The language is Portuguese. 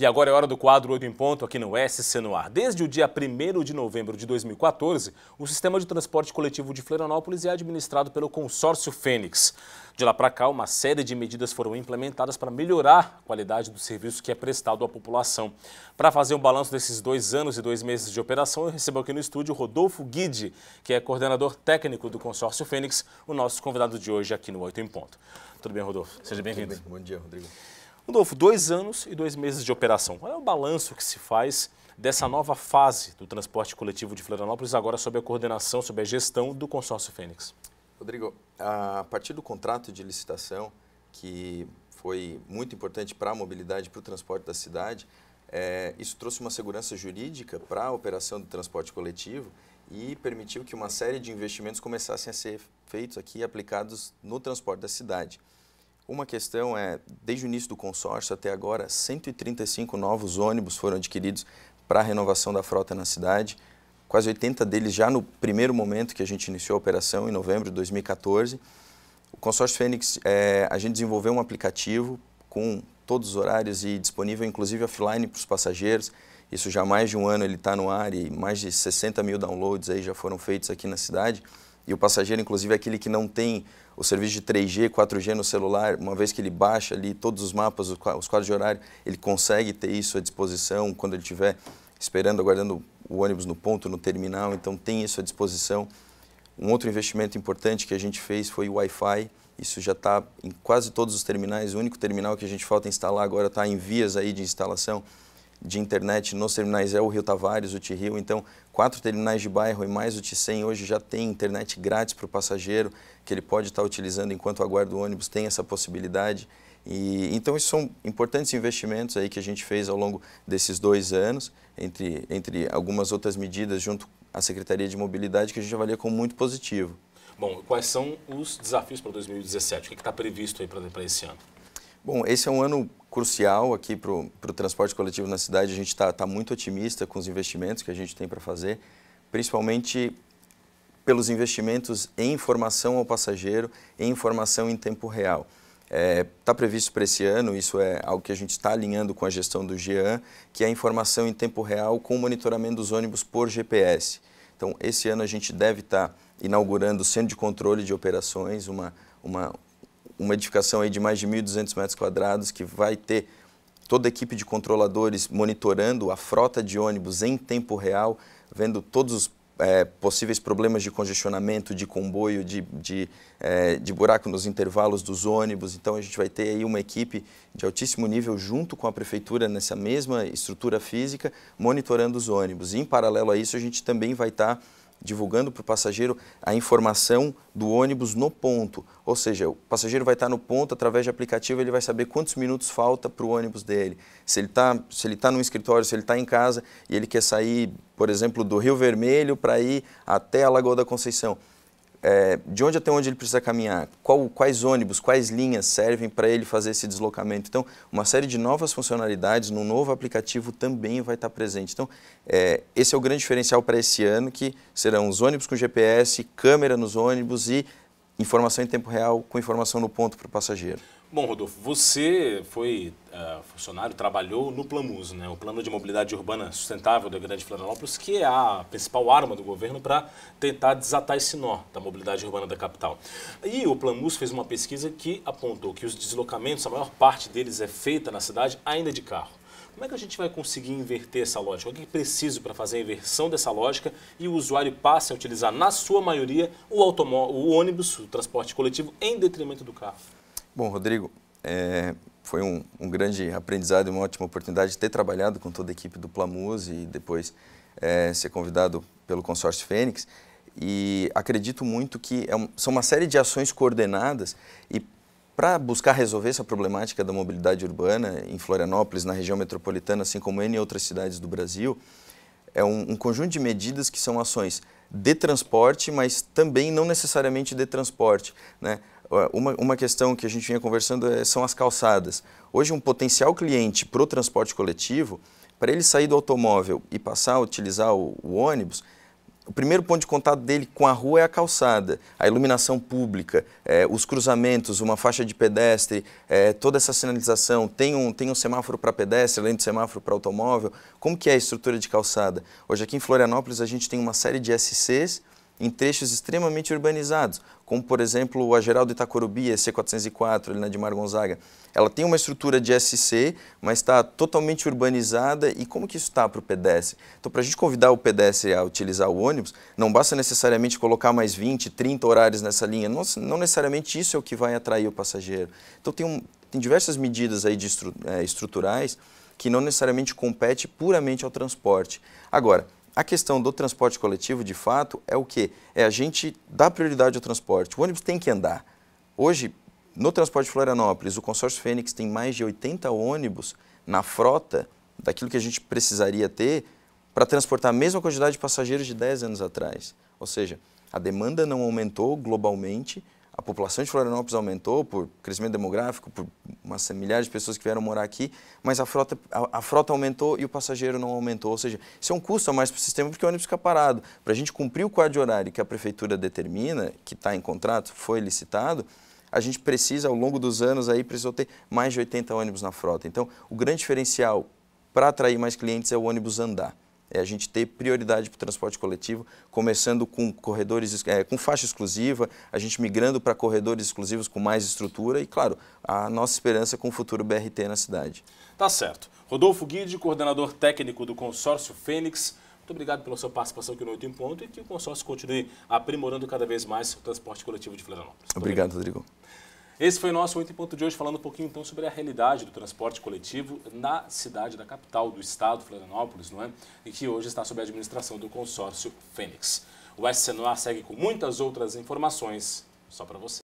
E agora é hora do quadro 8 em ponto aqui no SC no ar. Desde o dia 1 de novembro de 2014, o sistema de transporte coletivo de Florianópolis é administrado pelo consórcio Fênix. De lá para cá, uma série de medidas foram implementadas para melhorar a qualidade do serviço que é prestado à população. Para fazer um balanço desses dois anos e dois meses de operação, eu recebo aqui no estúdio Rodolfo Guide, que é coordenador técnico do consórcio Fênix, o nosso convidado de hoje aqui no 8 em ponto. Tudo bem, Rodolfo? Seja bem-vindo. Bem. Bom dia, Rodrigo. Rodolfo, dois anos e dois meses de operação. Qual é o balanço que se faz dessa nova fase do transporte coletivo de Florianópolis, agora sob a coordenação, sob a gestão do consórcio Fênix? Rodrigo, a partir do contrato de licitação, que foi muito importante para a mobilidade, para o transporte da cidade, é, isso trouxe uma segurança jurídica para a operação do transporte coletivo e permitiu que uma série de investimentos começassem a ser feitos aqui e aplicados no transporte da cidade. Uma questão é, desde o início do consórcio até agora, 135 novos ônibus foram adquiridos para a renovação da frota na cidade, quase 80 deles já no primeiro momento que a gente iniciou a operação, em novembro de 2014. O consórcio Fênix, é, a gente desenvolveu um aplicativo com todos os horários e disponível inclusive offline para os passageiros. Isso já há mais de um ano ele está no ar e mais de 60 mil downloads aí já foram feitos aqui na cidade. E o passageiro, inclusive, é aquele que não tem o serviço de 3G, 4G no celular, uma vez que ele baixa ali todos os mapas, os quadros de horário, ele consegue ter isso à disposição quando ele estiver esperando, aguardando o ônibus no ponto, no terminal, então tem isso à disposição. Um outro investimento importante que a gente fez foi o Wi-Fi, isso já está em quase todos os terminais, o único terminal que a gente falta instalar agora está em vias aí de instalação, de internet nos terminais é o Rio Tavares, o T-Rio, então quatro terminais de bairro e mais o T100 hoje já tem internet grátis para o passageiro, que ele pode estar tá utilizando enquanto aguarda o ônibus, tem essa possibilidade. E, então, isso são importantes investimentos aí que a gente fez ao longo desses dois anos, entre, entre algumas outras medidas junto à Secretaria de Mobilidade, que a gente avalia como muito positivo. Bom, quais são os desafios para 2017? O que está previsto aí para esse ano? Bom, esse é um ano crucial aqui para o transporte coletivo na cidade. A gente está tá muito otimista com os investimentos que a gente tem para fazer, principalmente pelos investimentos em informação ao passageiro, em informação em tempo real. Está é, tá previsto para esse ano, isso é algo que a gente está alinhando com a gestão do GEAN, que é a informação em tempo real com o monitoramento dos ônibus por GPS. Então, esse ano a gente deve estar tá inaugurando o Centro de Controle de Operações, uma, uma, uma edificação aí de mais de 1.200 metros quadrados que vai ter toda a equipe de controladores monitorando a frota de ônibus em tempo real, vendo todos os é, possíveis problemas de congestionamento, de comboio, de, de, é, de, buraco nos intervalos dos ônibus. Então, a gente vai ter aí uma equipe de altíssimo nível junto com a prefeitura nessa mesma estrutura física, monitorando os ônibus. E, em paralelo a isso, a gente também vai estar tá divulgando para o passageiro a informação do ônibus no ponto. Ou seja, o passageiro vai estar tá no ponto, através de aplicativo ele vai saber quantos minutos falta para o ônibus dele. Se ele está tá, tá no escritório, se ele está em casa e ele quer sair, por exemplo, do Rio Vermelho para ir até a Lagoa da Conceição é, de onde até onde ele precisa caminhar, qual, quais ônibus, quais linhas servem para ele fazer esse deslocamento. Então, uma série de novas funcionalidades no novo aplicativo também vai estar presente. Então, é, esse é o grande diferencial para esse ano, que serão os ônibus com GPS, câmera nos ônibus e informação em tempo real com informação no ponto para o passageiro. Bom, Rodolfo, você foi uh, funcionário, trabalhou no Plamus, né, o Plano de Mobilidade Urbana Sustentável da Grande Florianópolis, que é a principal arma do governo para tentar desatar esse nó da mobilidade urbana da capital. E o Plamus fez uma pesquisa que apontou que os deslocamentos, a maior parte deles é feita na cidade ainda de carro. Como é que a gente vai conseguir inverter essa lógica? O que é preciso para fazer a inversão dessa lógica e o usuário passe a utilizar, na sua maioria, o, o ônibus, o transporte coletivo, em detrimento do carro? Bom, Rodrigo, é, foi um, um, grande aprendizado e uma ótima oportunidade de ter trabalhado com toda a equipe do Plamus e depois é, ser convidado pelo consórcio Fênix. E acredito muito que é um, são uma série de ações coordenadas e para buscar resolver essa problemática da mobilidade urbana em Florianópolis, na região metropolitana, assim como em outras cidades do Brasil, é um, um conjunto de medidas que são ações de transporte, mas também não necessariamente de transporte. Né? É, uma, uma questão que a gente vinha conversando é, são as calçadas. Hoje, um potencial cliente para o transporte coletivo, para ele sair do automóvel e passar a utilizar o, o ônibus, o primeiro ponto de contato dele com a rua é a calçada, a iluminação pública, é, os cruzamentos, uma faixa de pedestre, é, toda essa sinalização, tem um, tem um semáforo para pedestre, além do semáforo para automóvel. Como que é a estrutura de calçada? Hoje aqui em Florianópolis a gente tem uma série de SCs, em trechos extremamente urbanizados, como por exemplo a Geraldo Itacorubi, c 404 ali na Dimar Gonzaga. Ela tem uma estrutura de SC, mas está totalmente urbanizada e como que isso está para o pedestre? Então para a gente convidar o pedestre a utilizar o ônibus, não basta necessariamente colocar mais 20, 30 horários nessa linha, não, não necessariamente isso é o que vai atrair o passageiro. Então tem, um, tem diversas medidas aí de estru, é, estruturais que não necessariamente compete puramente ao transporte. Agora, a questão do transporte coletivo, de fato, é o que? É a gente dar prioridade ao transporte. O ônibus tem que andar. Hoje, no transporte de Florianópolis, o consórcio Fênix tem mais de 80 ônibus na frota daquilo que a gente precisaria ter para transportar a mesma quantidade de passageiros de 10 anos atrás. Ou seja, a demanda não aumentou globalmente, a população de Florianópolis aumentou por crescimento demográfico, por umas milhares de pessoas que vieram morar aqui, mas a frota, a, a frota aumentou e o passageiro não aumentou. Ou seja, isso é um custo a mais para o sistema porque o ônibus fica parado. Para a gente cumprir o quadro de horário que a prefeitura determina, que está em contrato, foi licitado, a gente precisa, ao longo dos anos, aí precisou ter mais de 80 ônibus na frota. Então, o grande diferencial para atrair mais clientes é o ônibus andar é a gente ter prioridade para o transporte coletivo, começando com corredores, é, com faixa exclusiva, a gente migrando para corredores exclusivos com mais estrutura e, claro, a nossa esperança é com o futuro BRT na cidade. Tá certo. Rodolfo Guide, coordenador técnico do consórcio Fênix, muito obrigado pela sua participação aqui no Oito em Ponto e que o consórcio continue aprimorando cada vez mais o transporte coletivo de Florianópolis. obrigado, obrigado. Rodrigo. Esse foi o nosso 8 em ponto de hoje, falando um pouquinho então sobre a realidade do transporte coletivo na cidade da capital do estado, Florianópolis, não é? E que hoje está sob a administração do consórcio Fênix. O SC segue com muitas outras informações só para você.